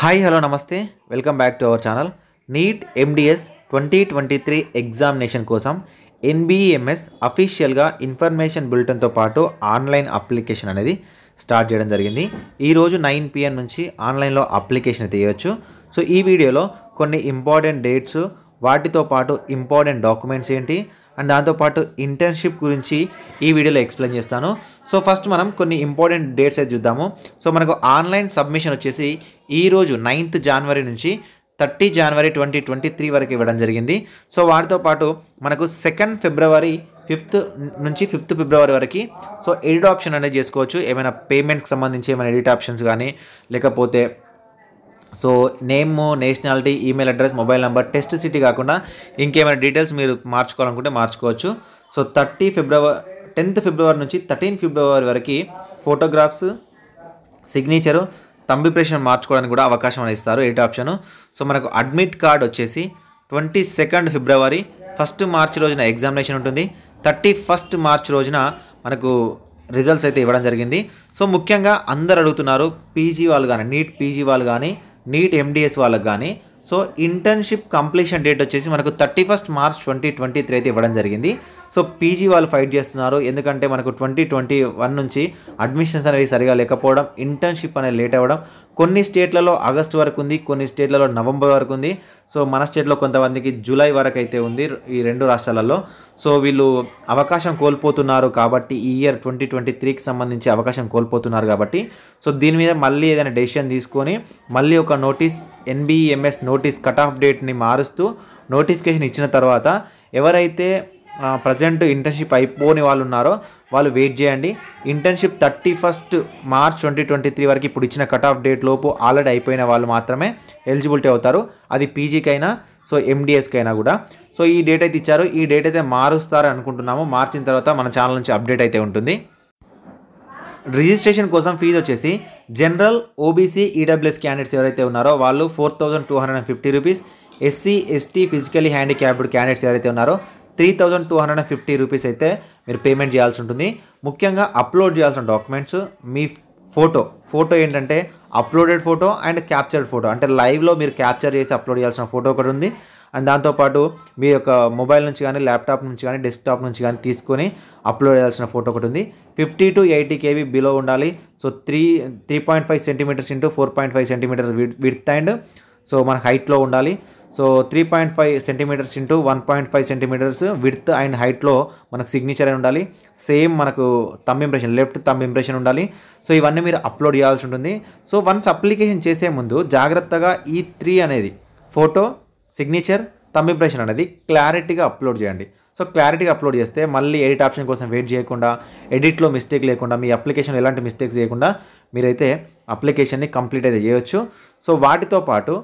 hi hello నమస్తే welcome back to our channel NEET MDS twenty twenty three examination కోసం NBMS e అఫీషియల్గా information బులెటిన్తో పాటు online application అనేది start చేయడం జరిగింది ఈరోజు నైన్ పిఎం నుంచి ఆన్లైన్లో అప్లికేషన్ తీయవచ్చు సో ఈ వీడియోలో కొన్ని ఇంపార్టెంట్ డేట్స్ వాటితో పాటు ఇంపార్టెంట్ డాక్యుమెంట్స్ ఏంటి అండ్ దాంతోపాటు ఇంటర్న్షిప్ గురించి ఈ వీడియోలో ఎక్స్ప్లెయిన్ చేస్తాను సో ఫస్ట్ మనం కొన్ని ఇంపార్టెంట్ డేట్స్ అయితే చూద్దాము సో మనకు ఆన్లైన్ సబ్మిషన్ వచ్చేసి ఈరోజు నైన్త్ జనవరి నుంచి thirty January twenty twenty three వరకు ఇవ్వడం జరిగింది సో వాటితో పాటు మనకు సెకండ్ ఫిబ్రవరి ఫిఫ్త్ నుంచి ఫిఫ్త్ ఫిబ్రవరి వరకు సో ఎడిట్ ఆప్షన్ అనేది చేసుకోవచ్చు ఏమైనా పేమెంట్కి సంబంధించి ఏమైనా ఎడిట్ ఆప్షన్స్ కానీ లేకపోతే so name nationality email address mobile number test city కాకుండా ఇంకేమైనా డీటెయిల్స్ మీరు మార్చుకోవాలనుకుంటే మార్చుకోవచ్చు so thirty February tenth February నుంచి థర్టీన్ ఫిబ్రవరి వరకు ఫోటోగ్రాఫ్స్ సిగ్నేచరు తంబిప్రేషన్ మార్చుకోవడానికి కూడా అవకాశం అని ఇస్తారు ఎయిట్ ఆప్షన్ సో మనకు అడ్మిట్ కార్డ్ వచ్చేసి twenty second February first March రోజున ఎగ్జామినేషన్ ఉంటుంది థర్టీ ఫస్ట్ మార్చ్ రోజున మనకు రిజల్ట్స్ అయితే ఇవ్వడం జరిగింది సో ముఖ్యంగా అందరు అడుగుతున్నారు పీజీ వాళ్ళు కానీ నీట్ పీజీ వాళ్ళు కానీ నీట్ ఎండిఎస్ వాళ్ళకు కానీ సో ఇంటర్న్షిప్ కంప్లీషన్ డేట్ వచ్చేసి మనకు thirty first March twenty twenty three అయితే ఇవ్వడం జరిగింది సో పీజీ వాళ్ళు ఫైట్ చేస్తున్నారు ఎందుకంటే మనకు ట్వంటీ ట్వంటీ వన్ నుంచి అడ్మిషన్స్ అనేవి సరిగా లేకపోవడం ఇంటర్న్షిప్ అనేది లేట్ అవ్వడం కొన్ని స్టేట్లలో ఆగస్టు వరకు ఉంది కొన్ని స్టేట్లలో నవంబర్ వరకు ఉంది సో మన స్టేట్లో కొంతమందికి జూలై వరకు అయితే ఉంది ఈ రెండు రాష్ట్రాలలో సో వీళ్ళు అవకాశం కోల్పోతున్నారు కాబట్టి ఈ ఇయర్ ట్వంటీ ట్వంటీ త్రీకి సంబంధించి అవకాశం కోల్పోతున్నారు కాబట్టి సో దీని మీద మళ్ళీ ఏదైనా డెసిషన్ తీసుకొని మళ్ళీ ఒక notice NBMS notice cut off డేట్ని మారుస్తూ నోటిఫికేషన్ ఇచ్చిన తర్వాత ఎవరైతే ప్రజెంట్ ఇంటర్న్షిప్ అయిపోని వాళ్ళు ఉన్నారో వాళ్ళు వెయిట్ చేయండి internship thirty first March twenty twenty three వరకు ఇప్పుడు ఇచ్చిన కట్ ఆఫ్ డేట్ లోపు ఆల్రెడీ అయిపోయిన వాళ్ళు మాత్రమే ఎలిజిబిలిటీ అవుతారు అది పీజీకైనా సో ఎండిఎస్కైనా కూడా సో ఈ డేట్ అయితే ఇచ్చారు ఈ డేట్ అయితే మారుస్తారని అనుకుంటున్నాము మార్చిన తర్వాత మన ఛానల్ నుంచి అప్డేట్ అయితే ఉంటుంది రిజిస్ట్రేషన్ కోసం ఫీజు వచ్చేసి జనరల్ ఓబీసీ ఈడబ్ల్యూఎస్ క్యాండిడేట్స్ ఎవరైతే ఉన్నారో వాళ్ళు four thousand two hundred and fifty rupees SC ST physically handicapped candidates ఎవరైతే ఉన్నారో three thousand two hundred and fifty rupees అయితే మీరు పేమెంట్ చేయాల్సి ఉంటుంది ముఖ్యంగా అప్లోడ్ చేయాల్సిన డాక్యుమెంట్స్ మీ ఫోటో ఫోటో ఏంటంటే uploaded photo and captured photo అంటే లైవ్లో మీరు క్యాప్చర్ చేసి అప్లోడ్ చేయాల్సిన ఫోటో ఒకటి ఉంది అండ్ దాంతోపాటు మీ యొక్క మొబైల్ నుంచి కానీ ల్యాప్టాప్ నుంచి కానీ డెస్క్టాప్ నుంచి కానీ తీసుకొని అప్లోడ్ చేయాల్సిన ఫోటో ఒకటి ఉంది fifty to eighty KB below ఉండాలి so three three point five centimetres into four point five centimetres with and so మన హైట్లో ఉండాలి so three point five centimetres into one point five centimetres width and హైట్లో మనకు signature అయి ఉండాలి same మనకు thumb impression left thumb impression ఉండాలి so ఇవన్నీ మీరు అప్లోడ్ చేయాల్సి ఉంటుంది సో వన్స్ అప్లికేషన్ చేసే ముందు జాగ్రత్తగా ఈ త్రీ అనేది ఫోటో సిగ్నేచర్ తమ్ ఇంప్రెషన్ అనేది క్లారిటీగా అప్లోడ్ చేయండి సో క్లారిటీగా అప్లోడ్ చేస్తే మళ్ళీ ఎడిట్ ఆప్షన్ కోసం వెయిట్ చేయకుండా ఎడిట్లో మిస్టేక్ లేకుండా మీ అప్లికేషన్ ఎలాంటి మిస్టేక్స్ చేయకుండా మీరైతే అప్లికేషన్ని కంప్లీట్ అయితే చేయొచ్చు సో వాటితో పాటు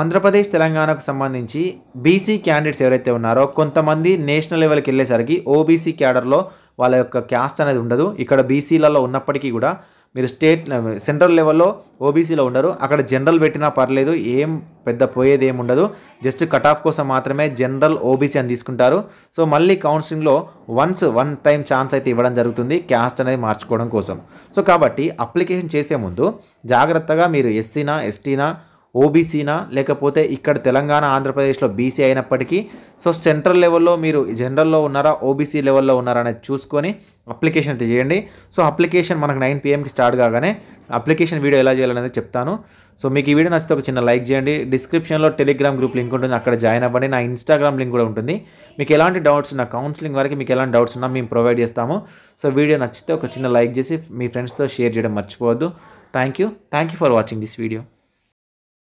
ఆంధ్రప్రదేశ్ తెలంగాణకు సంబంధించి బీసీ క్యాండిడేట్స్ ఎవరైతే ఉన్నారో కొంతమంది నేషనల్ లెవెల్కి వెళ్ళేసరికి ఓబీసీ క్యాడర్లో వాళ్ళ యొక్క క్యాస్ట్ అనేది ఉండదు ఇక్కడ బీసీలలో ఉన్నప్పటికీ కూడా మీరు స్టేట్ సెంట్రల్ లెవెల్లో ఓబీసీలో ఉండరు అక్కడ జనరల్ పెట్టినా పర్లేదు ఏం పెద్ద పోయేది ఏమి ఉండదు జస్ట్ కట్ ఆఫ్ కోసం మాత్రమే జనరల్ ఓబీసీ అని తీసుకుంటారు సో మళ్ళీ కౌన్సిలింగ్లో వన్స్ వన్ టైం ఛాన్స్ అయితే ఇవ్వడం జరుగుతుంది క్యాస్ట్ అనేది మార్చుకోవడం కోసం సో కాబట్టి అప్లికేషన్ చేసే ముందు జాగ్రత్తగా మీరు ఎస్సీనా ఎస్టీనా ఓబీసీనా లేకపోతే ఇక్కడ తెలంగాణ ఆంధ్రప్రదేశ్లో బీసీ అయినప్పటికీ సో సెంట్రల్ లెవెల్లో మీరు జనరల్లో ఉన్నారా ఓబీసీ లెవెల్లో ఉన్నారా అనేది చూసుకొని అప్లికేషన్ అయితే చేయండి సో అప్లికేషన్ మనకు నైన్ పిఎంకి స్టార్ట్ కాగానే అప్లికేషన్ వీడియో ఎలా చేయాలనేది చెప్తాను సో మీకు ఈ వీడియో నచ్చితే ఒక చిన్న లైక్ చేయండి డిస్క్రిప్షన్లో టెలిగ్రామ్ గ్రూప్ లింక్ ఉంటుంది అక్కడ జాయిన్ అవ్వండి నా ఇన్స్టాగ్రామ్ లింక్ కూడా ఉంటుంది మీకు ఎలాంటి డౌట్స్ నా కౌన్సిలింగ్ వరకు మీకు ఎలాంటి డౌట్స్ ఉన్నా మేము ప్రొవైడ్ చేస్తాము సో వీడియో నచ్చితే ఒక చిన్న లైక్ చేసి మీ ఫ్రెండ్స్తో షేర్ చేయడం మర్చిపోవద్దు thank you thank you for watching this video